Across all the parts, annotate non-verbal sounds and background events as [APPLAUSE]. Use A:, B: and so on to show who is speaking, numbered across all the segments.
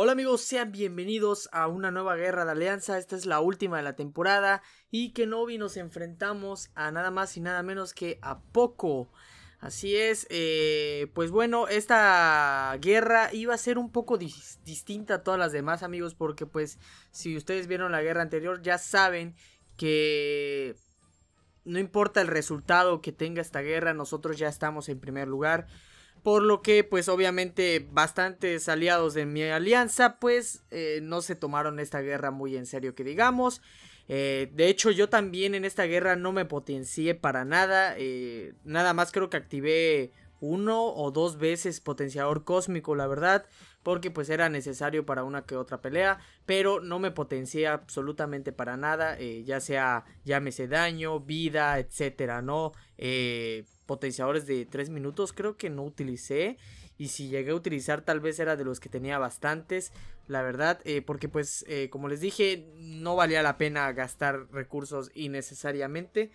A: Hola amigos, sean bienvenidos a una nueva guerra de alianza, esta es la última de la temporada y que no vi nos enfrentamos a nada más y nada menos que a Poco. Así es, eh, pues bueno, esta guerra iba a ser un poco distinta a todas las demás amigos porque pues si ustedes vieron la guerra anterior ya saben que no importa el resultado que tenga esta guerra, nosotros ya estamos en primer lugar. Por lo que, pues obviamente, bastantes aliados de mi alianza, pues eh, no se tomaron esta guerra muy en serio, que digamos. Eh, de hecho, yo también en esta guerra no me potencié para nada. Eh, nada más creo que activé uno o dos veces potenciador cósmico, la verdad. Porque pues era necesario para una que otra pelea. Pero no me potencié absolutamente para nada. ya sea, llámese daño, vida, etcétera, ¿no? Eh potenciadores de 3 minutos creo que no utilicé y si llegué a utilizar tal vez era de los que tenía bastantes la verdad eh, porque pues eh, como les dije no valía la pena gastar recursos innecesariamente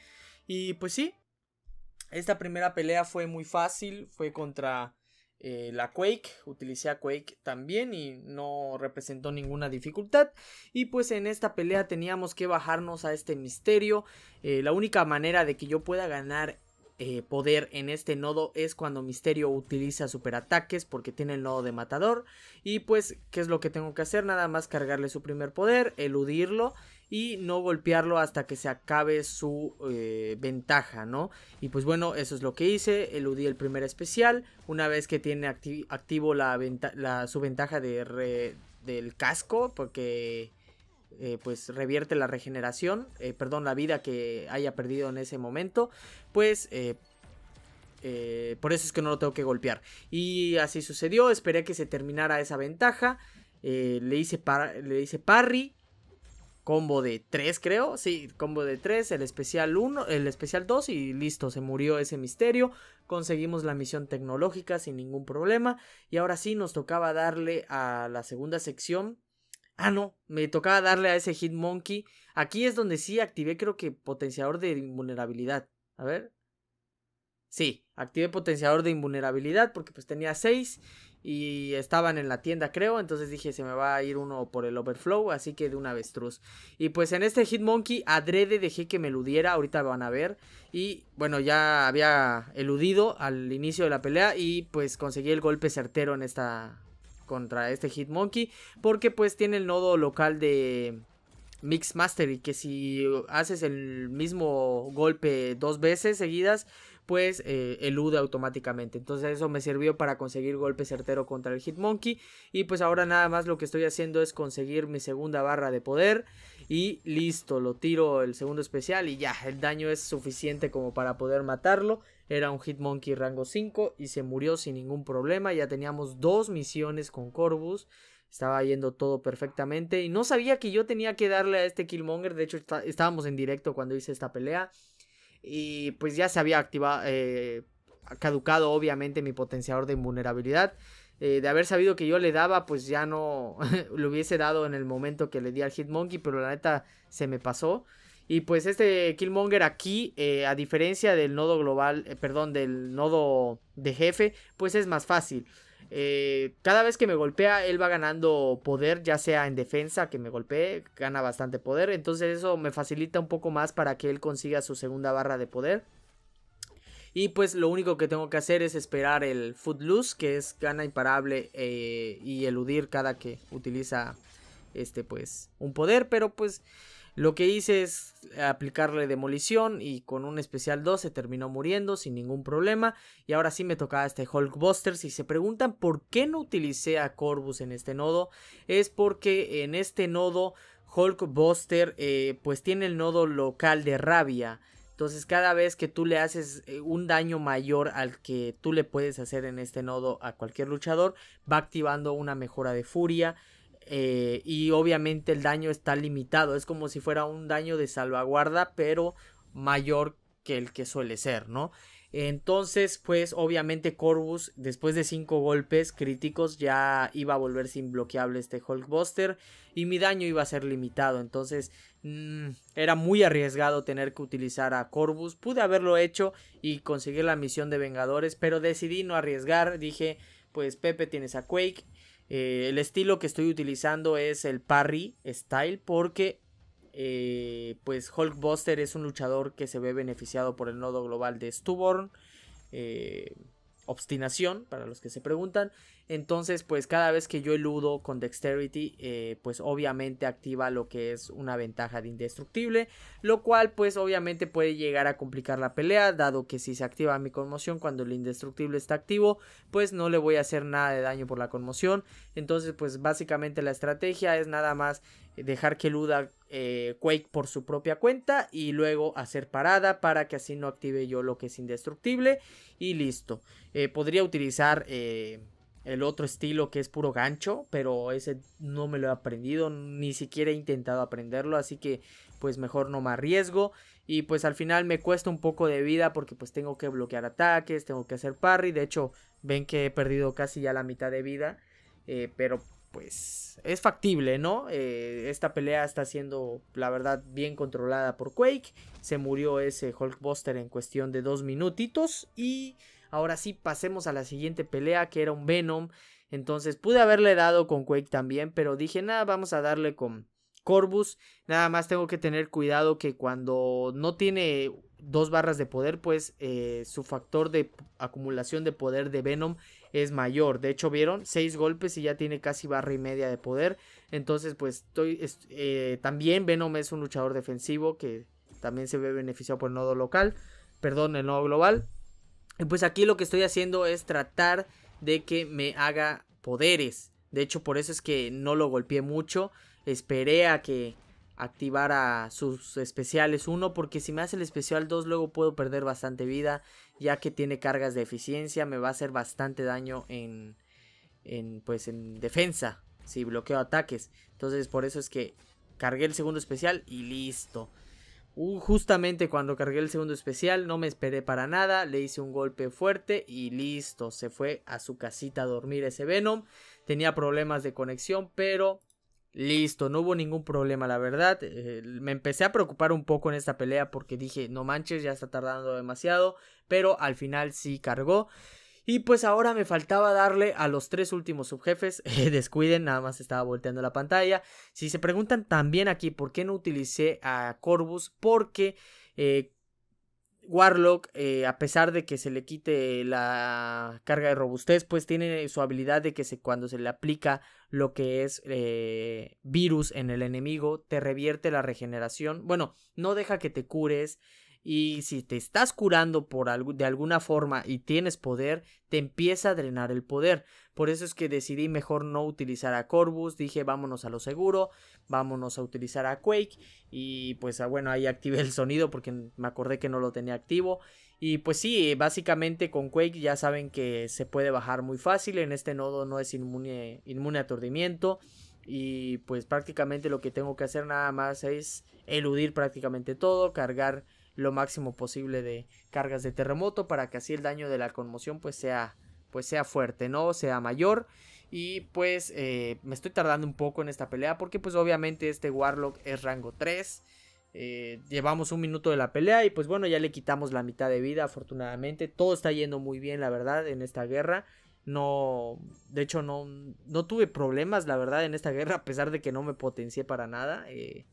A: y pues sí esta primera pelea fue muy fácil fue contra eh, la Quake, utilicé a Quake también y no representó ninguna dificultad. Y pues en esta pelea teníamos que bajarnos a este misterio. la única manera de que yo pueda ganar eh, poder en este nodo es cuando Misterio utiliza superataques porque tiene el nodo de matador. Y pues, ¿qué es lo que tengo que hacer? Nada más cargarle su primer poder, eludirlo y no golpearlo hasta que se acabe su eh, ventaja, ¿no? Y pues bueno, eso es lo que hice, eludí el primer especial, una vez que tiene activo la, su ventaja del casco, porque eh, pues revierte la regeneración, eh, perdón, la vida que haya perdido en ese momento, pues... Eh, por eso es que no lo tengo que golpear. Y así sucedió. Esperé que se terminara esa ventaja. le, hice le hice parry combo de 3, creo. Sí, combo de 3, el especial 1, el especial 2 y listo, se murió ese misterio. Conseguimos la misión tecnológica sin ningún problema. Y ahora sí nos tocaba darle a la segunda sección Ah, no, me tocaba darle a ese Hitmonkey. Aquí es donde sí activé, creo que potenciador de invulnerabilidad. A ver. Sí, activé potenciador de invulnerabilidad porque pues tenía 6 y estaban en la tienda, creo. Entonces dije, se me va a ir uno por el overflow, así que de una avestruz. Y pues en este Hitmonkey, adrede dejé que me eludiera, ahorita van a ver. Y bueno, ya había eludido al inicio de la pelea y pues conseguí el golpe certero en esta contra este Hitmonkey. Porque pues tiene el nodo local de Mix Mastery. Que si haces el mismo golpe dos veces seguidas, pues eh, elude automáticamente. Entonces eso me sirvió para conseguir golpe certero contra el Hitmonkey. Y pues ahora nada más lo que estoy haciendo es conseguir mi segunda barra de poder. Y listo, lo tiro el segundo especial y ya, el daño es suficiente como para poder matarlo. Era un Hitmonkey rango 5 y se murió sin ningún problema. Ya teníamos dos misiones con Corvus. Estaba yendo todo perfectamente. Y no sabía que yo tenía que darle a este Killmonger. De hecho, estábamos en directo cuando hice esta pelea. Y pues ya se había activado. Eh, caducado, obviamente, mi potenciador de invulnerabilidad. Eh, de haber sabido que yo le daba, pues ya no lo [LAUGHS] hubiese dado en el momento que le di al Hitmonkey, pero la neta se me pasó. Y pues este Killmonger aquí, eh, a diferencia del nodo global, eh, perdón, del nodo de jefe, pues es más fácil. Eh, cada vez que me golpea, él va ganando poder, ya sea en defensa que me golpee, gana bastante poder. Entonces eso me facilita un poco más para que él consiga su segunda barra de poder. Y pues lo único que tengo que hacer es esperar el Footloose, que es gana imparable y eludir cada que utiliza este pues un poder. Pero pues lo que hice es aplicarle demolición y con un especial 2 se terminó muriendo sin ningún problema. Y ahora sí me tocaba este Hulk Buster. Si se preguntan por qué no utilicé a Corvus en este nodo, es porque en este nodo Hulk Buster eh, pues tiene el nodo local de rabia. Entonces cada vez que tú le haces eh, un daño mayor al que tú le puedes hacer en este nodo a cualquier luchador, va activando una mejora de furia eh, y obviamente el daño está limitado. Es como si fuera un daño de salvaguarda, pero mayor que el que suele ser, ¿no? Entonces, pues obviamente Corvus, después de 5 golpes críticos, ya iba a volverse imbloqueable este Hulkbuster y mi daño iba a ser limitado. Entonces, mm, era muy arriesgado tener que utilizar a Corvus. Pude haberlo hecho y conseguir la misión de Vengadores, pero decidí no arriesgar. Dije, pues Pepe tienes a Quake, eh, el estilo que estoy utilizando es el parry style porque eh, pues Hulkbuster es un luchador que se ve beneficiado por el nodo global de Stubborn, eh, obstinación, para los que se preguntan. Entonces, pues cada vez que yo eludo con Dexterity, eh, pues obviamente activa lo que es una ventaja de indestructible, lo cual pues obviamente puede llegar a complicar la pelea, dado que si se activa mi conmoción cuando el indestructible está activo, pues no le voy a hacer nada de daño por la conmoción. Entonces, pues básicamente la estrategia es nada más dejar que eluda eh, Quake por su propia cuenta y luego hacer parada para que así no active yo lo que es indestructible y listo. Eh, podría utilizar el otro estilo que es puro gancho, pero ese no me lo he aprendido, ni siquiera he intentado aprenderlo, así que pues mejor no me arriesgo y pues al final me cuesta un poco de vida porque pues tengo que bloquear ataques, tengo que hacer parry, de hecho ven que he perdido casi ya la mitad de vida, eh, pero pues es factible, ¿no? Eh, esta pelea está siendo, la verdad, bien controlada por Quake. Se murió ese Hulkbuster en cuestión de dos minutitos y Ahora sí, pasemos a la siguiente pelea, que era un Venom. Entonces pude haberle dado con Quake también, pero dije, nada, vamos a darle con Corbus. Nada más tengo que tener cuidado que cuando no tiene dos barras de poder, pues eh, su factor de acumulación de poder de Venom es mayor. De hecho, vieron, seis golpes y ya tiene casi barra y media de poder. Entonces, pues estoy, eh, también Venom es un luchador defensivo que también se ve beneficiado por el nodo local, perdón, el nodo global. Y pues aquí lo que estoy haciendo es tratar de que me haga poderes. De hecho, por eso es que no lo golpeé mucho. Esperé a que activara sus especiales 1 porque si me hace el especial 2 luego puedo perder bastante vida ya que tiene cargas de eficiencia me va a hacer bastante daño en, en pues en defensa si bloqueo ataques entonces por eso es que cargué el segundo especial y listo Uh, justamente cuando cargué el segundo especial, no me esperé para nada, le hice un golpe fuerte y listo, se fue a su casita a dormir ese Venom. Tenía problemas de conexión, pero listo, no hubo ningún problema, la verdad. Eh, me empecé a preocupar un poco en esta pelea porque dije, no manches, ya está tardando demasiado, pero al final sí cargó. Y pues ahora me faltaba darle a los tres últimos subjefes. [LAUGHS] Eh, descuiden, nada más estaba volteando la pantalla. Si se preguntan también aquí por qué no utilicé a Corvus, porque eh, Warlock, eh, a pesar de que se le quite la carga de robustez, pues tiene su habilidad de que cuando se le aplica lo que es virus en el enemigo, te revierte la regeneración. Bueno, no deja que te cures. Y si te estás curando por de alguna forma y tienes poder, te empieza a drenar el poder. Por eso es que decidí mejor no utilizar a Corvus. Dije, vámonos a lo seguro, vámonos a utilizar a Quake. Y pues ah, bueno, ahí activé el sonido porque me acordé que no lo tenía activo. Y pues sí, eh, básicamente con Quake ya saben que se puede bajar muy fácil. En este nodo no es inmune, inmune a aturdimiento. Y pues prácticamente lo que tengo que hacer nada más es eludir prácticamente todo, cargar lo máximo posible de cargas de terremoto para que así el daño de la conmoción pues sea pues sea fuerte, ¿no? Sea mayor. Y pues eh, me estoy tardando un poco en esta pelea porque pues obviamente este Warlock es rango 3. Eh, llevamos un minuto de la pelea y pues bueno ya le quitamos la mitad de vida afortunadamente. Todo está yendo muy bien la verdad en esta guerra. No, de hecho no, no tuve problemas la verdad en esta guerra a pesar de que no me potencié para nada. Eh,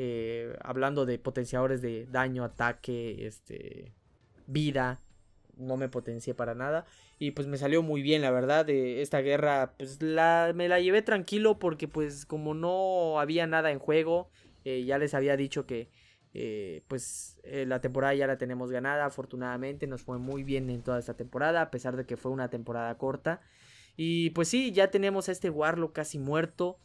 A: eh, hablando de potenciadores de daño, ataque, este, vida, no me potencié para nada. Y pues me salió muy bien, la verdad. de eh, esta guerra, pues la, me la llevé tranquilo porque pues como no había nada en juego, eh, ya les había dicho que pues la temporada ya la tenemos ganada. Afortunadamente nos fue muy bien en toda esta temporada, a pesar de que fue una temporada corta. Y pues sí, ya tenemos a este Warlock casi muerto.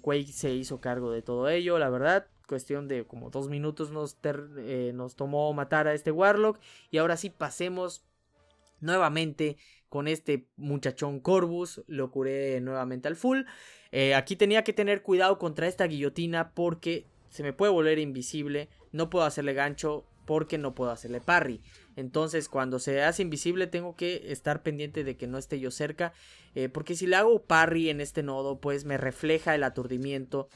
A: Quake se hizo cargo de todo ello, la verdad cuestión de como dos minutos nos, eh, nos tomó matar a este Warlock. Y ahora sí pasemos nuevamente con este muchachón Corvus. Lo curé nuevamente al full. Eh, aquí tenía que tener cuidado contra esta guillotina porque se me puede volver invisible. No puedo hacerle gancho porque no puedo hacerle parry. Entonces cuando se hace invisible tengo que estar pendiente de que no esté yo cerca. Eh, porque si le hago parry en este nodo pues me refleja el aturdimiento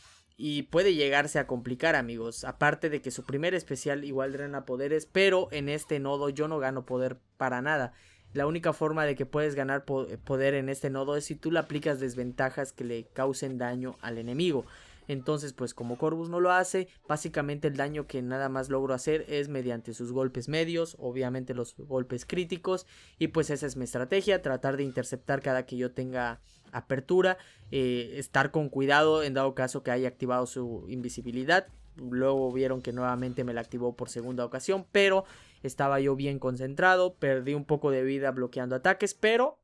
A: y puede llegarse a complicar, amigos. Aparte de que su primer especial igual drena poderes, pero en este nodo yo no gano poder para nada. La única forma de que puedes ganar poder en este nodo es si tú le aplicas desventajas que le causen daño al enemigo. Entonces, pues como Corvus no lo hace, básicamente el daño que nada más logro hacer es mediante sus golpes medios, obviamente los golpes críticos. Y pues esa es mi estrategia, tratar de interceptar cada que yo tenga apertura, eh, estar con cuidado en dado caso que haya activado su invisibilidad. Luego vieron que nuevamente me la activó por segunda ocasión, pero estaba yo bien concentrado, perdí un poco de vida bloqueando ataques, pero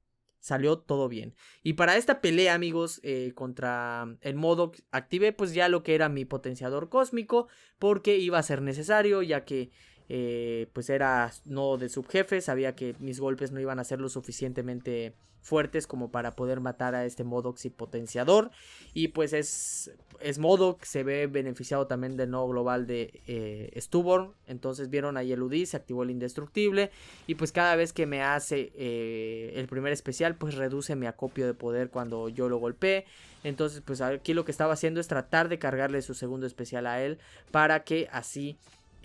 A: salió todo bien. Y para esta pelea, amigos, eh, contra mm, el modo, activé pues ya lo que era mi potenciador cósmico, porque iba a ser necesario, ya que eh, pues era no de subjefe, sabía que mis golpes no iban a ser lo suficientemente fuertes como para poder matar a este Modox y potenciador. Y pues es, es que se ve beneficiado también del nodo global de eh, Stuborn. Entonces vieron ahí el UDI, se activó el indestructible. Y pues cada vez que me hace eh, el primer especial, pues reduce mi acopio de poder cuando yo lo golpeé. Entonces pues aquí lo que estaba haciendo es tratar de cargarle su segundo especial a él para que así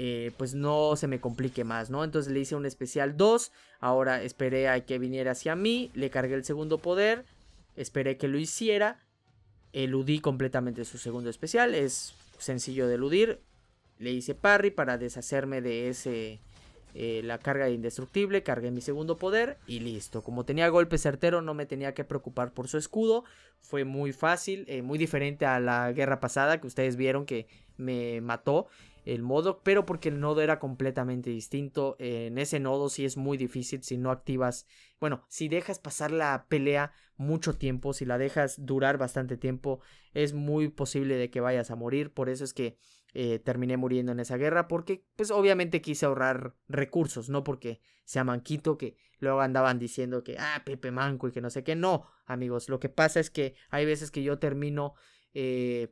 A: eh, pues no se me complique más, ¿no? Entonces le hice un especial 2, ahora esperé a que viniera hacia mí, le cargué el segundo poder, esperé que lo hiciera, eludí completamente su segundo especial, es sencillo de eludir, le hice parry para deshacerme de ese... Eh, la carga indestructible, cargué mi segundo poder y listo. Como tenía golpe certero, no me tenía que preocupar por su escudo. Fue muy fácil, eh, muy diferente a la guerra pasada que ustedes vieron que me mató el modo, pero porque el nodo era completamente distinto. En ese nodo sí es muy difícil si no activas, bueno, si dejas pasar la pelea mucho tiempo, si la dejas durar bastante tiempo, es muy posible de que vayas a morir. Por eso es que eh, terminé muriendo en esa guerra, porque pues obviamente quise ahorrar recursos, no porque sea manquito que luego andaban diciendo que, ah, Pepe Manco y que no sé qué. No, amigos, lo que pasa es que hay veces que yo termino... Eh,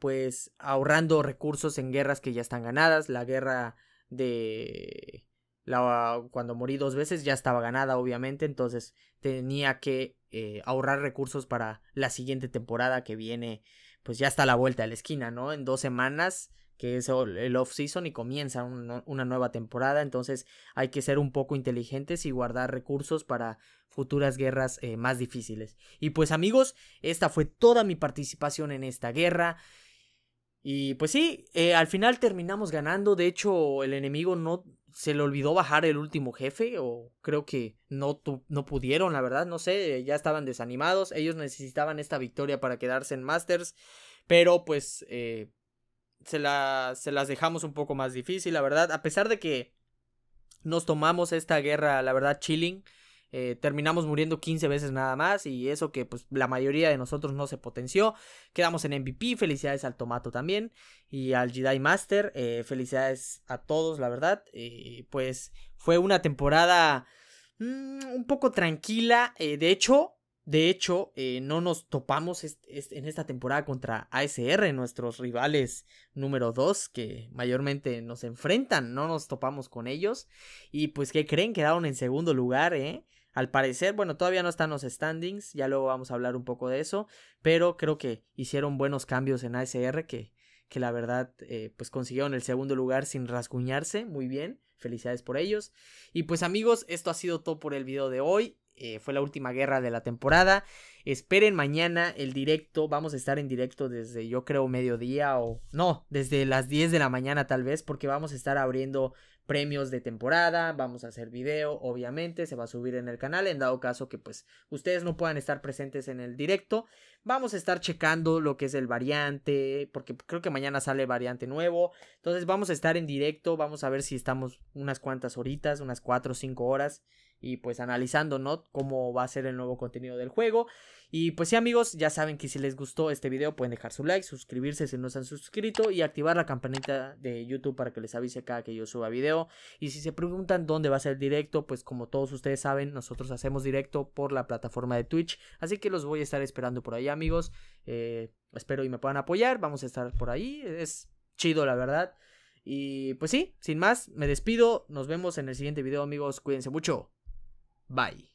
A: pues ahorrando recursos en guerras que ya están ganadas, la guerra de la, ah, cuando morí dos veces ya estaba ganada obviamente, entonces tenía que eh, ahorrar recursos para la siguiente temporada que viene, pues ya está a la vuelta de la esquina, ¿no? En dos semanas que es el off-season y comienza una nueva temporada, entonces hay que ser un poco inteligentes y guardar recursos para futuras guerras eh, más difíciles. Y pues amigos, esta fue toda mi participación en esta guerra. Y pues sí, eh, al final terminamos ganando. De hecho, el enemigo no se le olvidó bajar el último jefe. O creo que no, no pudieron, la verdad. No sé, eh, ya estaban desanimados. Ellos necesitaban esta victoria para quedarse en Masters. Pero pues eh, se, la, se las dejamos un poco más difícil, la verdad. A pesar de que nos tomamos esta guerra, la verdad, chilling. Eh, terminamos muriendo 15 veces nada más y eso que pues la mayoría de nosotros no se potenció. Quedamos en MVP, felicidades al Tomato también y al Jedi Master, eh, felicidades a todos la verdad. Eh, pues fue una temporada mm, un poco tranquila, de hecho... De hecho, no nos topamos en esta temporada contra ASR, nuestros rivales número 2 que mayormente nos enfrentan, no nos topamos con ellos. Y pues, ¿qué creen? Quedaron en segundo lugar, ¿eh? Al parecer, bueno, todavía no están los standings, ya luego vamos a hablar un poco de eso, pero creo que hicieron buenos cambios en ASR que, que la verdad, eh, pues consiguieron el segundo lugar sin rasguñarse, muy bien, felicidades por ellos. Y pues amigos, esto ha sido todo por el video de hoy, eh, fue la última guerra de la temporada. Esperen mañana el directo. Vamos a estar en directo desde yo creo mediodía o no, desde las 10 de la mañana tal vez, porque vamos a estar abriendo premios de temporada, vamos a hacer video, obviamente, se va a subir en el canal, en dado caso que pues ustedes no puedan estar presentes en el directo, vamos a estar checando lo que es el variante, porque creo que mañana sale variante nuevo, entonces vamos a estar en directo, vamos a ver si estamos unas cuantas horitas, unas 4 o 5 horas y pues analizando, ¿no? Cómo va a ser el nuevo contenido del juego. Y pues sí amigos, ya saben que si les gustó este video pueden dejar su like, suscribirse si no se han suscrito y activar la campanita de YouTube para que les avise cada que yo suba video. Y si se preguntan dónde va a ser el directo, pues como todos ustedes saben, nosotros hacemos directo por la plataforma de Twitch. Así que los voy a estar esperando por ahí amigos. Eh, espero y me puedan apoyar, vamos a estar por ahí. Es chido la verdad. Y pues sí, sin más, me despido. Nos vemos en el siguiente video amigos. Cuídense mucho. Bye.